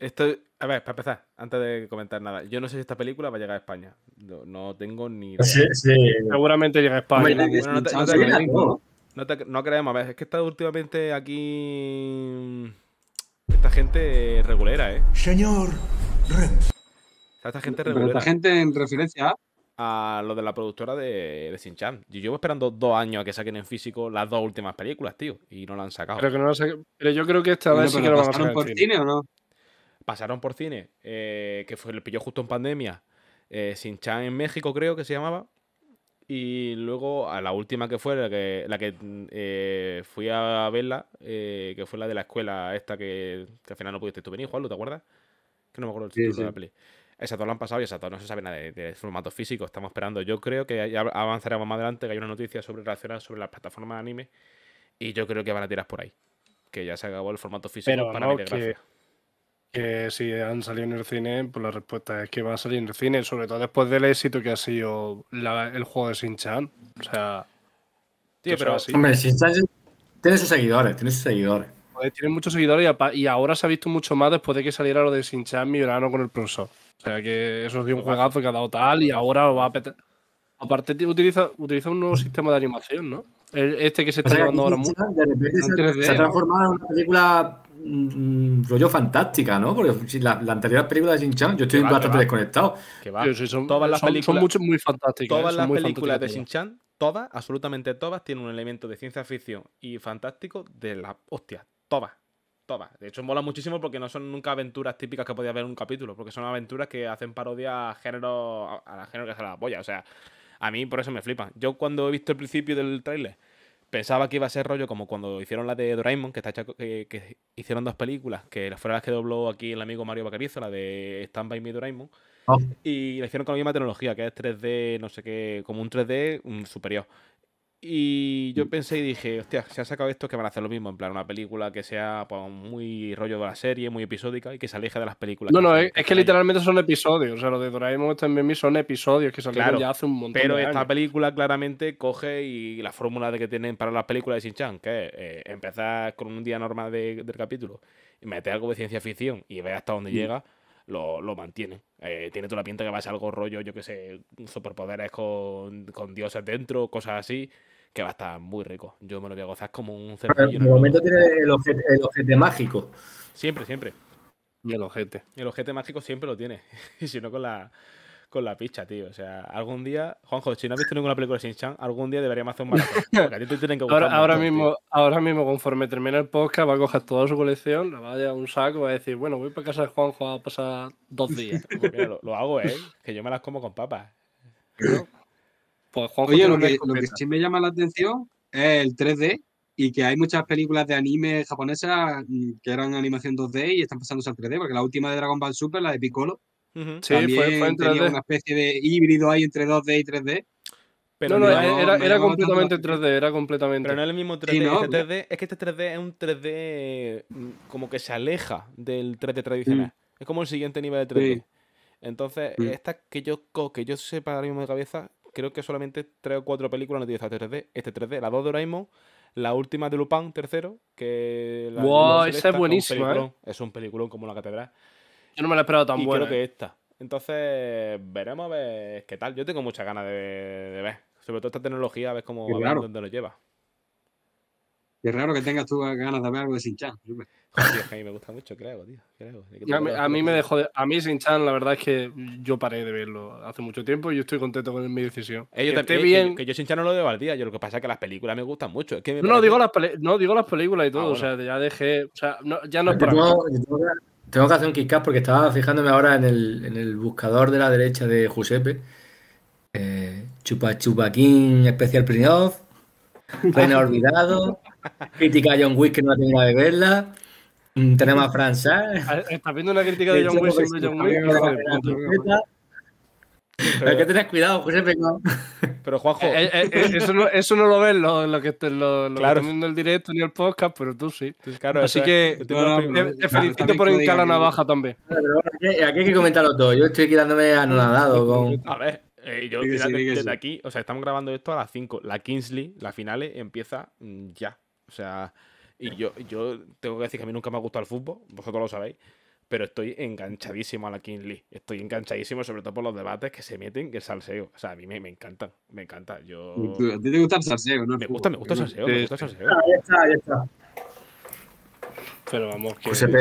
Esto, a ver, para empezar, antes de comentar nada, yo no sé si esta película va a llegar a España. No, tengo ni Seguramente llega a España. no, creemos, a ver, es que está últimamente aquí. Esta gente regulera, ¿eh? Señor Esta gente regulera. esta gente en referencia a a lo de la productora de, de chan Yo llevo esperando dos años a que saquen en físico las dos últimas películas, tío, y no la han sacado. Pero, no yo creo que esta vez que ¿Pasaron por cine. o no? Pasaron por cine, eh, que fue, el pilló justo en pandemia. Eh, Sin chan en México, creo que se llamaba. Y luego a la última que fue, la que, eh, fui a verla, eh, que fue la de la escuela esta que, que al final no pudiste tú venir, Juan, ¿te acuerdas? Que no me acuerdo el título de la peli. Exacto, lo han pasado y exacto, no se sabe nada de, formato físico, estamos esperando. Yo creo que ya avanzaremos más adelante, que hay una noticia sobre relacionada sobre las plataformas de anime y yo creo que van a tirar por ahí. Que ya se acabó el formato físico para no, que, que, si han salido en el cine, pues la respuesta es que van a salir en el cine, sobre todo después del éxito que ha sido el juego de Shin-Chan. O sea. Tío, pero. Hombre, Shin-Chan tiene sus seguidores, tiene sus seguidores. tiene muchos seguidores y, ahora se ha visto mucho más después de que saliera lo de Shin-Chan mi verano con el profesor. O sea que eso es de un juegazo que ha dado tal y ahora lo va a petar. Aparte, utiliza, un nuevo sistema de animación, ¿no? Este que se está llevando ahora mucho. se, ha transformado en una película mm, mm, rollo fantástica, ¿no? Porque la, la anterior película de Shin-Chan, yo estoy un bastante desconectado. Que va. son, todas las películas, son muy fantásticas. Todas ¿eh? las películas de Shin-Chan, todas, absolutamente todas, tienen un elemento de ciencia ficción y fantástico de la hostia. Todas. De hecho, mola muchísimo porque no son nunca aventuras típicas que podías ver en un capítulo, porque son aventuras que hacen parodia a género, a, la género que se la apoya. O sea, a mí por eso me flipan. Yo cuando he visto el principio del tráiler pensaba que iba a ser rollo como cuando hicieron la de Doraemon, que, está que, hicieron dos películas, que fueron las que dobló aquí el amigo Mario Bacarizo, la de Stand By Me Doraemon, oh. y la hicieron con la misma tecnología, que es 3D, no sé qué, como un 3D mm, superior. Y yo mm. pensé y dije, hostia, se han sacado esto que van a hacer lo mismo, en plan, una película que sea pues, muy rollo de la serie, muy episódica y que se aleje de las películas. No, no, es, que, literalmente son episodios, o sea, los de Doraemon también son episodios que son claro, ya hace un montón pero esta película claramente coge y la fórmula de que tienen para las películas de Shin-Chan, que es eh, empezar con un día normal de, del capítulo y meter algo de ciencia ficción y ver hasta dónde mm. llega lo, mantiene. Eh, tiene toda la pinta que va a ser algo rollo, yo que sé, superpoderes con, con dioses dentro, cosas así que va a estar muy rico. Yo me lo voy a gozar como un cerdo. En el momento tiene el objeto mágico. Siempre, siempre. Y el objeto El objeto mágico siempre lo tiene. Y si no, con la, con la picha, tío. O sea, algún día, Juanjo, si no has visto ninguna película de sin Chan, algún día deberíamos hacer un maratón. ahora, mismo, ahora mismo, conforme termine el podcast, va a coger toda su colección, la va a llevar un saco va a decir, bueno, voy para casa de Juanjo a pasar dos días. Pues lo, hago, ¿eh? Que yo me las como con papas. Pues, Oye, lo que, lo que sí me llama la atención es el 3D y que hay muchas películas de anime japonesas mm, que eran animación 2D y están pasándose al 3D, porque la última de Dragon Ball Super, la de Piccolo, sí, fue, una especie de híbrido ahí entre 2D y 3D. Pero no, no, era, completamente 3D, era completamente. Pero no es el mismo 3D, Es que este 3D es un 3D mm, como que se aleja del 3D tradicional. Mm. Es como el siguiente nivel de 3D. Entonces, mm. esta que yo, que yo sepa ahora cabeza, creo que solamente 3 o 4 películas han utilizado este 3D. Este 3D, la 2 de Doraemon, la última de Lupin, tercero, que... La, wow, esa es buenísima, un, eh. es un peliculón como la catedral no me la he esperado tan bueno que eh. esta. Entonces, veremos a ver qué tal. Yo tengo muchas ganas de, ver. Sobre todo esta tecnología, a ver cómo a ver dónde lo lleva. Y es raro que tengas tú ganas de ver algo de Sinchan. Joder, a mí me gusta mucho, creo, tío. A, mí, me dejó A mí Sinchan, la verdad es que yo paré de verlo hace mucho tiempo y yo estoy contento con mi decisión. Eh, yo Sin Chan eh, bien... que, yo no lo veo al día. Yo lo que pasa es que las películas me gustan mucho. no, digo las no, digo las películas y todo. Ah, o sea, ya dejé. O sea, no, ya no es para. Tengo que hacer un kick porque estaba fijándome ahora en el, en el buscador de la derecha de Giuseppe. Eh, chupa Chupaquín Especial Prinov. Reina Olvidado. crítica a John Wick que no ha tenido de verla. Tenemos a Sachs. Estás viendo una crítica de John Wick sobre John Wick. Hay que tener cuidado, José Pecón. Pero Juanjo. Eh, eh, eh, eso, no, lo ves lo, que estén lo, lo viendo el directo ni el podcast, pero tú sí. Claro, Así que te, felicito por a la navaja también. aquí, hay que comentarlo todo. Yo estoy quedándome anonadado A ver. yo sí, desde aquí, o sea, estamos grabando esto a las 5. La Kingsley, la final empieza mm, ya. O sea, y yo, yo tengo que decir que a mí nunca me ha gustado el fútbol, vosotros lo sabéis pero estoy enganchadísimo a la King Lee. Estoy enganchadísimo, sobre todo por los debates que se meten, que el salseo. O sea, a mí me, me encanta, me encanta. Yo... A ti te gusta el salseo, ¿no? Me gusta, me gusta el salseo, Ahí está, ahí está. Pero vamos, que... Josepe,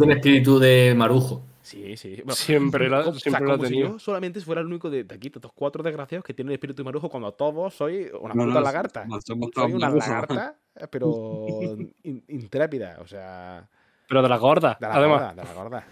tiene espíritu de marujo. Sí, sí. siempre lo siempre o sea, si solamente fuera el único de, aquí, de estos cuatro desgraciados que tienen espíritu de marujo cuando todos soy una puta lagarta. soy una lagarta, pero intrépida. O sea, pero de la gorda, de la además. Gorda, de la gorda.